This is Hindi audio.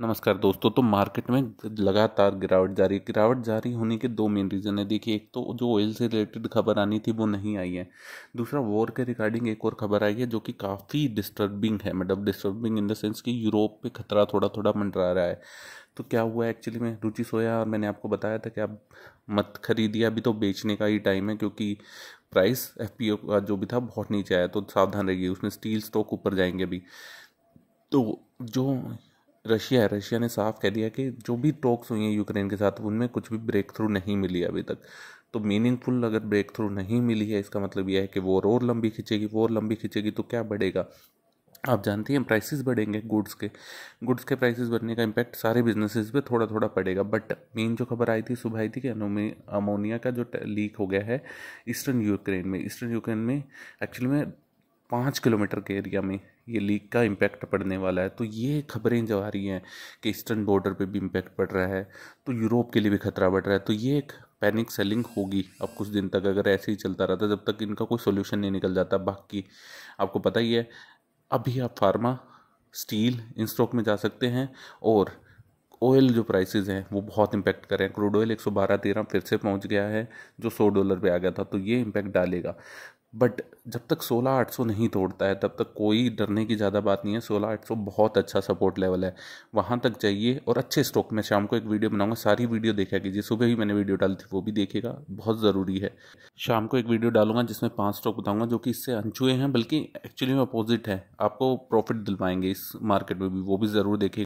नमस्कार दोस्तों तो मार्केट में लगातार गिरावट जारी गिरावट जारी होने के दो मेन रीज़न है देखिए एक तो जो ऑयल से रिलेटेड खबर आनी थी वो नहीं आई है दूसरा वॉर के रिगार्डिंग एक और खबर आई है जो कि काफ़ी डिस्टर्बिंग है मतलब डिस्टर्बिंग इन द सेंस कि यूरोप पे खतरा थोड़ा थोड़ा मंडरा रहा है तो क्या हुआ एक्चुअली में रुचि सोया और मैंने आपको बताया था कि आप मत खरीदिए अभी तो बेचने का ही टाइम है क्योंकि प्राइस एफ का जो भी था बहुत नीचे आया तो सावधान रहिए उसमें स्टील स्टॉक ऊपर जाएंगे अभी तो जो रशिया है रशिया ने साफ कह दिया कि जो भी टॉक्स हुई हैं यूक्रेन के साथ उनमें कुछ भी ब्रेक थ्रू नहीं मिली अभी तक तो मीनिंगफुल अगर ब्रेक थ्रू नहीं मिली है इसका मतलब यह है कि वॉर और लंबी खिंचेगी वॉर लंबी खींचेगी तो क्या बढ़ेगा आप जानते हैं प्राइसेस बढ़ेंगे गुड्स के गुड्स के प्राइसेस बढ़ने का इम्पैक्ट सारे बिजनेसेस पे थोड़ा थोड़ा पड़ेगा बट मेन जो खबर आई थी सुबह आई थी कि अमोनिया का जो लीक हो गया है ईस्टर्न यूक्रेन में ईस्टर्न यूक्रेन में एक्चुअली में पाँच किलोमीटर के एरिया में ये लीक का इम्पैक्ट पड़ने वाला है तो ये खबरें जो आ रही हैं कि ईस्टर्न बॉर्डर पे भी इम्पैक्ट पड़ रहा है तो यूरोप के लिए भी खतरा बढ़ रहा है तो ये एक पैनिक सेलिंग होगी अब कुछ दिन तक अगर ऐसे ही चलता रहता जब तक इनका कोई सोल्यूशन नहीं निकल जाता बाकी आपको पता ही है अभी आप फार्मा स्टील इन स्टॉक में जा सकते हैं और ऑयल जो प्राइसेज हैं वो बहुत इम्पैक्ट कर रहे हैं क्रूड ऑयल एक सौ बारह तेरह फिर से पहुंच गया है जो सौ डॉलर पे आ गया था तो ये इम्पैक्ट डालेगा बट जब तक सोलह आठ सौ नहीं तोड़ता है तब तक कोई डरने की ज़्यादा बात नहीं है सोलह आठ सौ बहुत अच्छा सपोर्ट लेवल है वहाँ तक जाइए और अच्छे स्टॉक में शाम को एक वीडियो बनाऊंगा सारी वीडियो देखा कीजिए सुबह ही मैंने वीडियो डाली थी वो भी देखेगा बहुत ज़रूरी है शाम को एक वीडियो डालूंगा जिसमें पाँच स्टॉक बताऊँगा जो कि इससे अनछुए हैं बल्कि एक्चुअली में अपोजिट है आपको प्रॉफिट दिलवाएंगे इस मार्केट में भी वो भी ज़रूर देखेगा